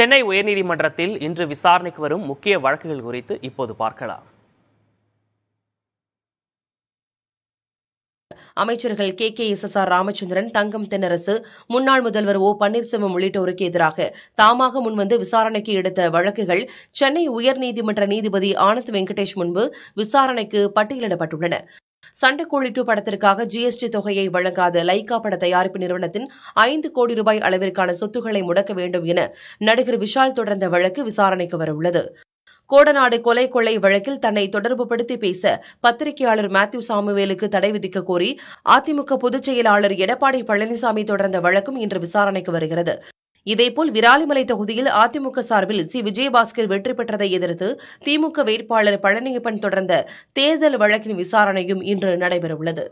சென்னை உயர்நீதிமன்றத்தில் இன்று விசாரணைக்கு வரும் முக்கிய வழக்குகள் குறித்து இப்போது பார்க்கலாம் அமைச்சர்கள் K K S S R Ramachandran Thangam Thennarasu முன்னாள் முதல்வர் ஓ பன்னீர்செல்வம் உள்ளிட்டோருக்கு எதிராக தாமாக முன்வந்து விசாரணைக்கு எடுத்த வழக்குகள் சென்னை உயர்நீதிமன்ற நீதிபதி ஆனந்த் வெங்கடேஷ் முன்பு விசாரணைக்கு பட்டியலிடப்பட்டுள்ளன சண்டை டூ படத்திற்காக ஜிஎஸ்டி தொகையை வழங்காத லைகா பட தயாரிப்பு நிறுவனத்தின் ஐந்து கோடி ரூபாய் அளவிற்கான சொத்துக்களை முடக்க வேண்டும் என நடிகர் விஷால் தொடர்ந்த வழக்கு விசாரணைக்கு வரவுள்ளது கோடநாடு கொலை கொள்ளை வழக்கில் தன்னை தொடர்புபடுத்தி பேச பத்திரிகையாளர் மேத்யூ சாமுவேலுக்கு தடை விதிக்க கோரி அதிமுக பொதுச் செயலாளர் எடப்பாடி பழனிசாமி தொடர்ந்த வழக்கும் இன்று விசாரணைக்கு வருகிறது இதேபோல் விராலிமலை தொகுதியில் அதிமுக சார்பில் சி விஜயபாஸ்கர் வெற்றி பெற்றதை எதிர்த்து திமுக வேட்பாளர் பழனியப்பன் தொடர்ந்த தேர்தல் வழக்கின் விசாரணையும் இன்று நடைபெறவுள்ளது